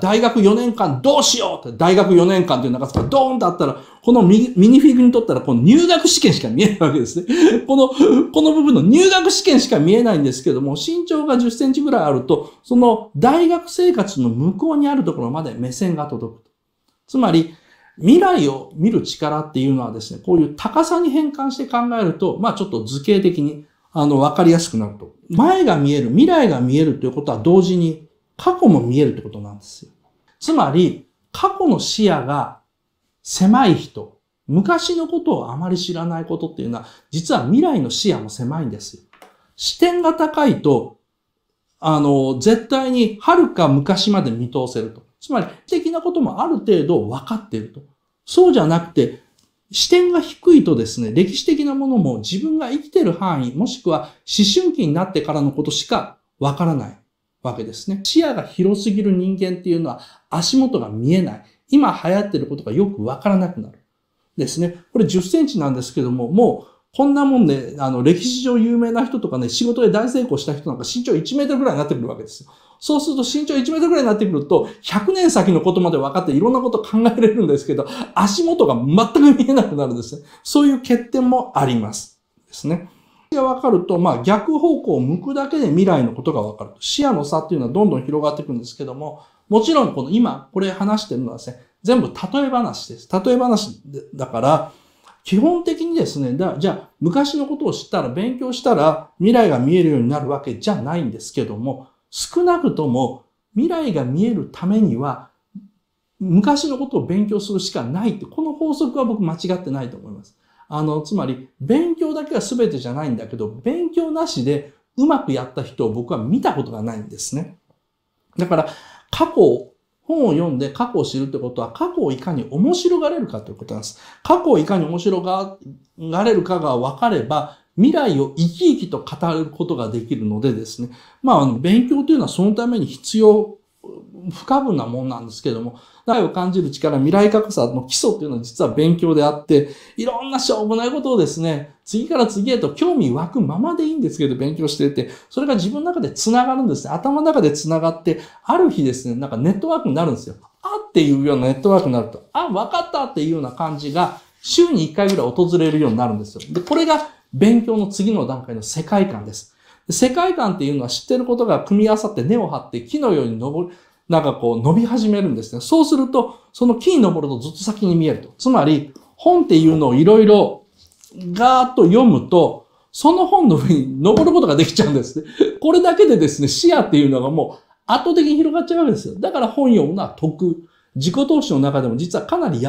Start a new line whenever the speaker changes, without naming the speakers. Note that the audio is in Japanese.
大学4年間どうしようって、大学4年間という中かドーンとあったら、このミニフィグにとったら、この入学試験しか見えないわけですね。この、この部分の入学試験しか見えないんですけども、身長が10センチぐらいあると、その大学生活の向こうにあるところまで目線が届く。つまり、未来を見る力っていうのはですね、こういう高さに変換して考えると、まあちょっと図形的に、あの、わかりやすくなると。前が見える、未来が見えるということは同時に、過去も見えるってことなんですよ。つまり、過去の視野が狭い人、昔のことをあまり知らないことっていうのは、実は未来の視野も狭いんですよ。視点が高いと、あの、絶対に遥か昔まで見通せると。つまり、的なこともある程度分かっていると。そうじゃなくて、視点が低いとですね、歴史的なものも自分が生きてる範囲、もしくは思春期になってからのことしかわからない。わけですね。視野が広すぎる人間っていうのは足元が見えない。今流行ってることがよくわからなくなる。ですね。これ10センチなんですけども、もうこんなもんで、あの、歴史上有名な人とかね、仕事で大成功した人なんか身長1メートルぐらいになってくるわけですよ。そうすると身長1メートルぐらいになってくると、100年先のことまで分かっていろんなこと考えれるんですけど、足元が全く見えなくなるんですね。そういう欠点もあります。ですね。がわかると、まあ、逆方向を向くだけで未来のことがわかると。視野の差っていうのはどんどん広がっていくんですけども、もちろんこの今これ話してるのはですね、全部例え話です。例え話でだから、基本的にですね、だじゃあ昔のことを知ったら勉強したら未来が見えるようになるわけじゃないんですけども、少なくとも未来が見えるためには昔のことを勉強するしかないって、この法則は僕間違ってないと思います。あの、つまり、勉強だけが全てじゃないんだけど、勉強なしでうまくやった人を僕は見たことがないんですね。だから、過去本を読んで過去を知るってことは、過去をいかに面白がれるかということなんです。過去をいかに面白がれるかが分かれば、未来を生き生きと語ることができるのでですね。まあ、勉強というのはそのために必要不可分なもんなんですけども、愛を感じる力、未来格差の基礎っていうのは実は勉強であって、いろんなしょうもないことをですね、次から次へと興味湧くままでいいんですけど、勉強してて、それが自分の中で繋がるんですね。頭の中で繋がって、ある日ですね、なんかネットワークになるんですよ。あっていうようなネットワークになると、あ、わかったっていうような感じが、週に1回ぐらい訪れるようになるんですよ。で、これが勉強の次の段階の世界観です。世界観っていうのは知ってることが組み合わさって根を張って木のように登る、なんかこう伸び始めるんですね。そうすると、その木に登るとずっと先に見えると。つまり、本っていうのをいろいろガーッと読むと、その本の上に登ることができちゃうんですね。これだけでですね、視野っていうのがもう圧倒的に広がっちゃうわけですよ。だから本読むのは得。自己投資の中でも実はかなり優